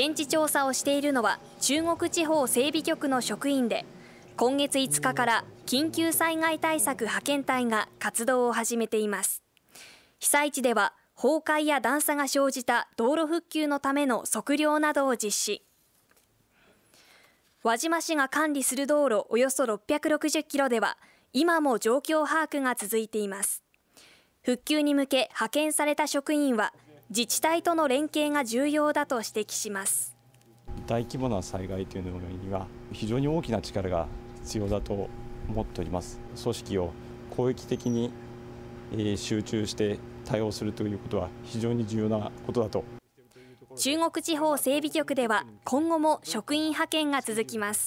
現地調査をしているのは中国地方整備局の職員で今月5日から緊急災害対策派遣隊が活動を始めています被災地では崩壊や段差が生じた道路復旧のための測量などを実施輪島市が管理する道路およそ660キロでは今も状況把握が続いています復旧に向け派遣された職員は自治体との連携が重要だと指摘します大規模な災害というのには非常に大きな力が必要だと思っております組織を広域的に集中して対応するということは非常に重要なことだと中国地方整備局では今後も職員派遣が続きます